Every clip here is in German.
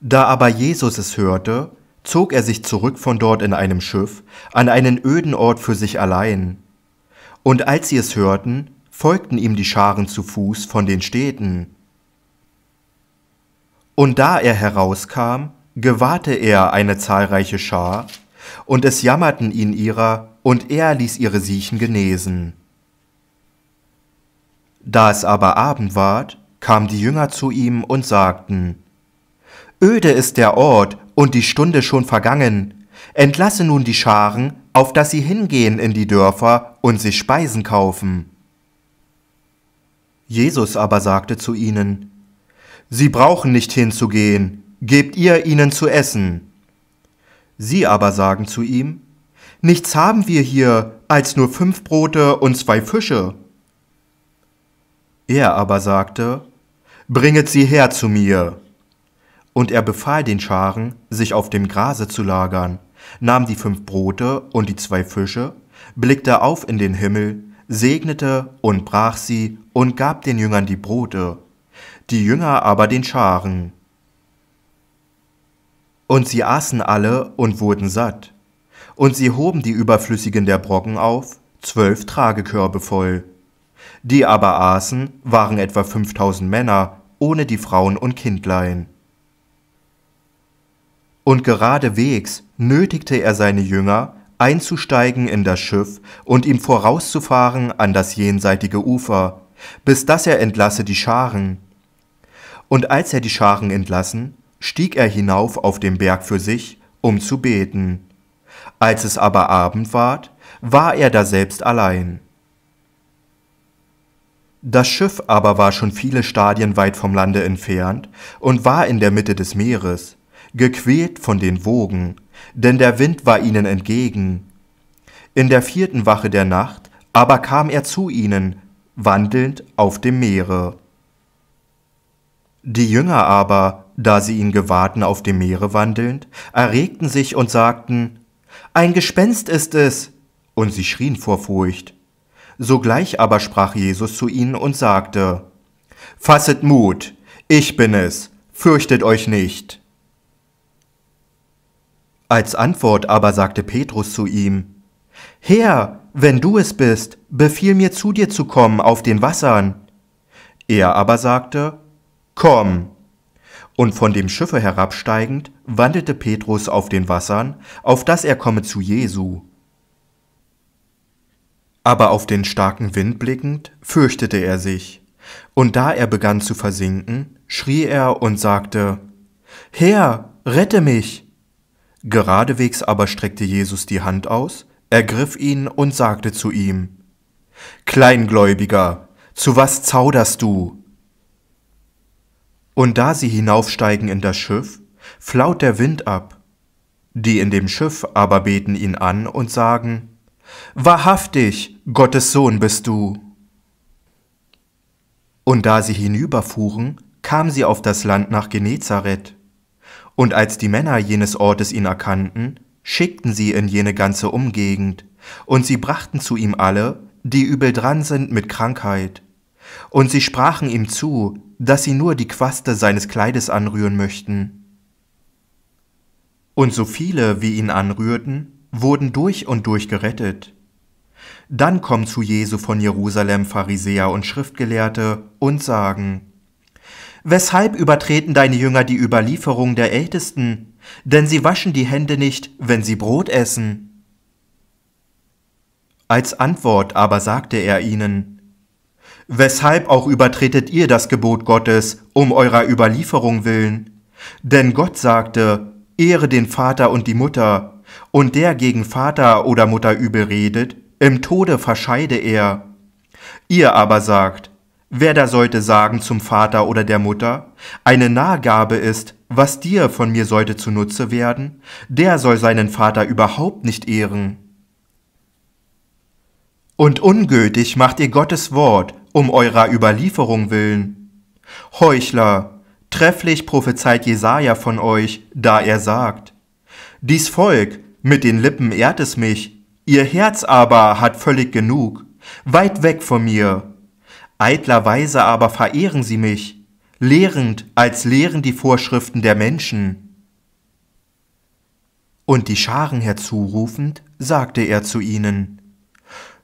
Da aber Jesus es hörte, zog er sich zurück von dort in einem Schiff an einen öden Ort für sich allein. Und als sie es hörten, folgten ihm die Scharen zu Fuß von den Städten. Und da er herauskam, gewahrte er eine zahlreiche Schar, und es jammerten ihn ihrer, und er ließ ihre Siechen genesen. Da es aber Abend ward, kamen die Jünger zu ihm und sagten, Öde ist der Ort und die Stunde schon vergangen. Entlasse nun die Scharen, auf dass sie hingehen in die Dörfer und sich Speisen kaufen. Jesus aber sagte zu ihnen, Sie brauchen nicht hinzugehen, gebt ihr ihnen zu essen. Sie aber sagen zu ihm, Nichts haben wir hier als nur fünf Brote und zwei Fische. Er aber sagte, Bringet sie her zu mir. Und er befahl den Scharen, sich auf dem Grase zu lagern, nahm die fünf Brote und die zwei Fische, blickte auf in den Himmel, segnete und brach sie und gab den Jüngern die Brote, die Jünger aber den Scharen. Und sie aßen alle und wurden satt. Und sie hoben die Überflüssigen der Brocken auf, zwölf Tragekörbe voll. Die aber aßen, waren etwa fünftausend Männer, ohne die Frauen und Kindlein. Und geradewegs nötigte er seine Jünger, einzusteigen in das Schiff und ihm vorauszufahren an das jenseitige Ufer, bis dass er entlasse die Scharen. Und als er die Scharen entlassen, stieg er hinauf auf den Berg für sich, um zu beten. Als es aber Abend ward, war er da selbst allein. Das Schiff aber war schon viele Stadien weit vom Lande entfernt und war in der Mitte des Meeres, gequält von den Wogen, denn der Wind war ihnen entgegen. In der vierten Wache der Nacht aber kam er zu ihnen, wandelnd auf dem Meere. Die Jünger aber, da sie ihn gewahrten auf dem Meere wandelnd, erregten sich und sagten, Ein Gespenst ist es! Und sie schrien vor Furcht. Sogleich aber sprach Jesus zu ihnen und sagte, Fasset Mut, ich bin es, fürchtet euch nicht. Als Antwort aber sagte Petrus zu ihm, Herr, wenn du es bist, befiehl mir zu dir zu kommen auf den Wassern. Er aber sagte, Komm. Und von dem Schiffe herabsteigend wandelte Petrus auf den Wassern, auf das er komme zu Jesu. Aber auf den starken Wind blickend, fürchtete er sich. Und da er begann zu versinken, schrie er und sagte, Herr, rette mich! Geradewegs aber streckte Jesus die Hand aus, ergriff ihn und sagte zu ihm, Kleingläubiger, zu was zauderst du? Und da sie hinaufsteigen in das Schiff, flaut der Wind ab. Die in dem Schiff aber beten ihn an und sagen, Wahrhaftig, Gottes Sohn bist du. Und da sie hinüberfuhren, kamen sie auf das Land nach Genezareth. Und als die Männer jenes Ortes ihn erkannten, schickten sie in jene ganze Umgegend, und sie brachten zu ihm alle, die übel dran sind mit Krankheit. Und sie sprachen ihm zu, dass sie nur die Quaste seines Kleides anrühren möchten. Und so viele, wie ihn anrührten, wurden durch und durch gerettet. Dann kommen zu Jesu von Jerusalem Pharisäer und Schriftgelehrte und sagen, Weshalb übertreten deine Jünger die Überlieferung der Ältesten? Denn sie waschen die Hände nicht, wenn sie Brot essen. Als Antwort aber sagte er ihnen, Weshalb auch übertretet ihr das Gebot Gottes um eurer Überlieferung willen? Denn Gott sagte, Ehre den Vater und die Mutter, und der gegen Vater oder Mutter übel redet, im Tode verscheide er. Ihr aber sagt, Wer da sollte sagen zum Vater oder der Mutter, eine Nahgabe ist, was dir von mir sollte zunutze werden, der soll seinen Vater überhaupt nicht ehren. Und ungültig macht ihr Gottes Wort um eurer Überlieferung willen. Heuchler, trefflich prophezeit Jesaja von euch, da er sagt, Dies Volk, mit den Lippen ehrt es mich, ihr Herz aber hat völlig genug, weit weg von mir, Eitlerweise aber verehren sie mich, lehrend als lehren die Vorschriften der Menschen. Und die Scharen herzurufend, sagte er zu ihnen,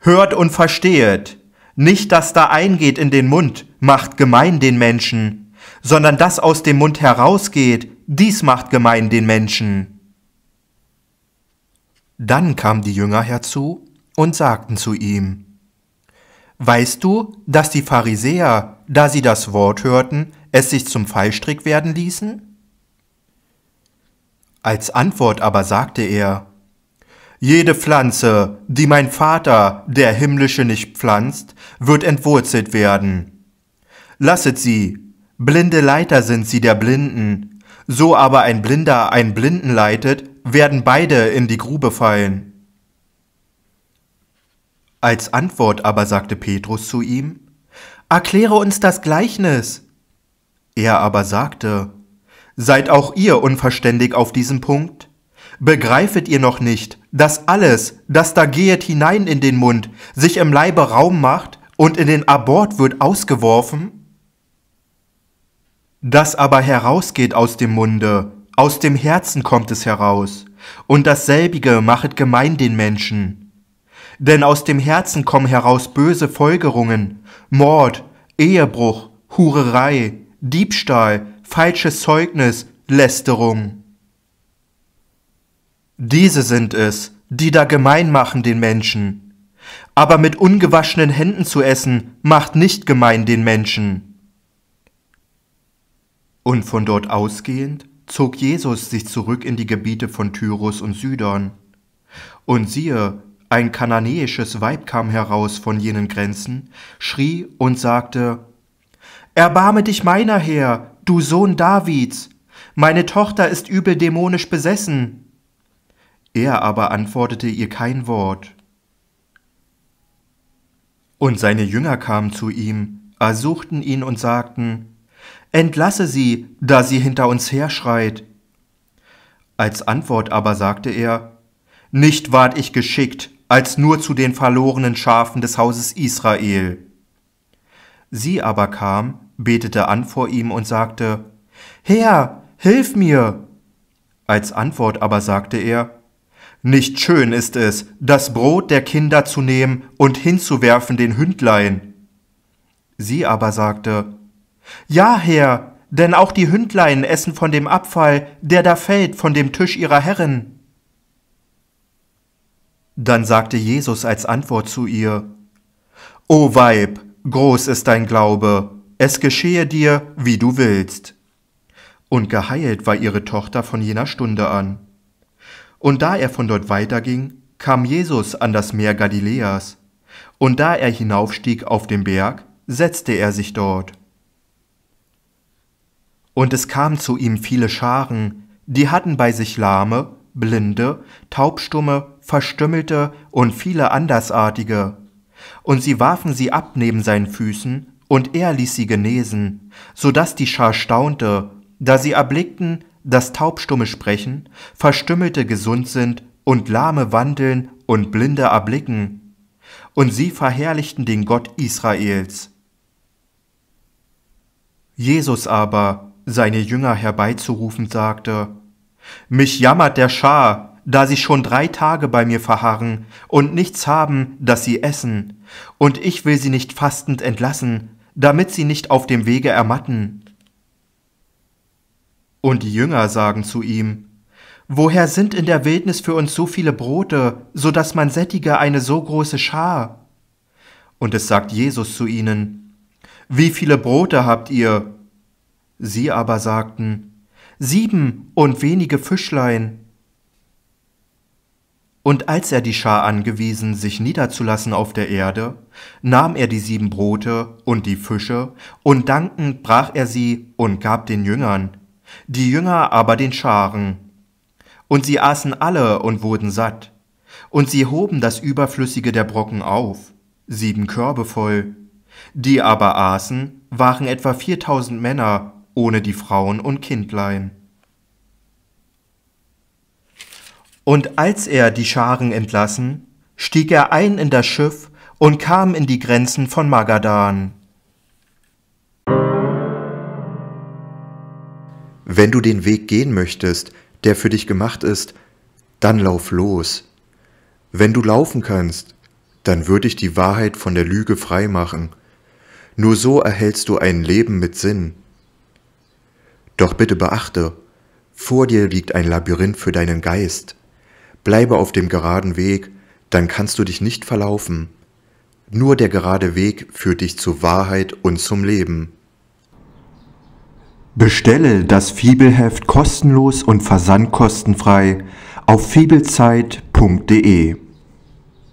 Hört und verstehet, nicht das da eingeht in den Mund, macht gemein den Menschen, sondern das aus dem Mund herausgeht, dies macht gemein den Menschen. Dann kamen die Jünger herzu und sagten zu ihm, Weißt du, dass die Pharisäer, da sie das Wort hörten, es sich zum Fallstrick werden ließen? Als Antwort aber sagte er, Jede Pflanze, die mein Vater, der himmlische, nicht pflanzt, wird entwurzelt werden. Lasset sie, blinde Leiter sind sie der Blinden, so aber ein Blinder einen Blinden leitet, werden beide in die Grube fallen. Als Antwort aber sagte Petrus zu ihm, Erkläre uns das Gleichnis. Er aber sagte, Seid auch ihr unverständig auf diesem Punkt? Begreifet ihr noch nicht, dass alles, das da gehet hinein in den Mund, sich im Leibe Raum macht und in den Abort wird ausgeworfen? Das aber herausgeht aus dem Munde, aus dem Herzen kommt es heraus, und dasselbige machet gemein den Menschen. Denn aus dem Herzen kommen heraus böse Folgerungen, Mord, Ehebruch, Hurerei, Diebstahl, falsches Zeugnis, Lästerung. Diese sind es, die da gemein machen den Menschen. Aber mit ungewaschenen Händen zu essen, macht nicht gemein den Menschen. Und von dort ausgehend zog Jesus sich zurück in die Gebiete von Tyrus und Sidon. Und siehe, ein kananäisches Weib kam heraus von jenen Grenzen, schrie und sagte Erbarme dich meiner Herr, du Sohn Davids, meine Tochter ist übel dämonisch besessen. Er aber antwortete ihr kein Wort. Und seine Jünger kamen zu ihm, ersuchten ihn und sagten Entlasse sie, da sie hinter uns herschreit. Als Antwort aber sagte er Nicht ward ich geschickt, als nur zu den verlorenen Schafen des Hauses Israel. Sie aber kam, betete an vor ihm und sagte, Herr, hilf mir! Als Antwort aber sagte er, Nicht schön ist es, das Brot der Kinder zu nehmen und hinzuwerfen den Hündlein. Sie aber sagte, Ja, Herr, denn auch die Hündlein essen von dem Abfall, der da fällt von dem Tisch ihrer Herren. Dann sagte Jesus als Antwort zu ihr, O Weib, groß ist dein Glaube, es geschehe dir, wie du willst. Und geheilt war ihre Tochter von jener Stunde an. Und da er von dort weiterging, kam Jesus an das Meer Galiläas, und da er hinaufstieg auf den Berg, setzte er sich dort. Und es kamen zu ihm viele Scharen, die hatten bei sich Lahme, Blinde, Taubstumme, Verstümmelte und viele Andersartige. Und sie warfen sie ab neben seinen Füßen, und er ließ sie genesen, so daß die Schar staunte, da sie erblickten, dass Taubstumme sprechen, Verstümmelte gesund sind und Lahme wandeln und Blinde erblicken. Und sie verherrlichten den Gott Israels. Jesus aber, seine Jünger herbeizurufen, sagte, mich jammert der Schar, da sie schon drei Tage bei mir verharren und nichts haben, das sie essen, und ich will sie nicht fastend entlassen, damit sie nicht auf dem Wege ermatten. Und die Jünger sagen zu ihm, Woher sind in der Wildnis für uns so viele Brote, so dass man sättige eine so große Schar? Und es sagt Jesus zu ihnen, Wie viele Brote habt ihr? Sie aber sagten, sieben und wenige Fischlein. Und als er die Schar angewiesen, sich niederzulassen auf der Erde, nahm er die sieben Brote und die Fische, und dankend brach er sie und gab den Jüngern, die Jünger aber den Scharen. Und sie aßen alle und wurden satt, und sie hoben das Überflüssige der Brocken auf, sieben Körbe voll. Die aber aßen, waren etwa viertausend Männer, ohne die Frauen und Kindlein. Und als er die Scharen entlassen, stieg er ein in das Schiff und kam in die Grenzen von Magadan. Wenn du den Weg gehen möchtest, der für dich gemacht ist, dann lauf los. Wenn du laufen kannst, dann würde ich die Wahrheit von der Lüge freimachen. Nur so erhältst du ein Leben mit Sinn. Doch bitte beachte, vor dir liegt ein Labyrinth für deinen Geist. Bleibe auf dem geraden Weg, dann kannst du dich nicht verlaufen. Nur der gerade Weg führt dich zur Wahrheit und zum Leben. Bestelle das Fibelheft kostenlos und versandkostenfrei auf fibelzeit.de.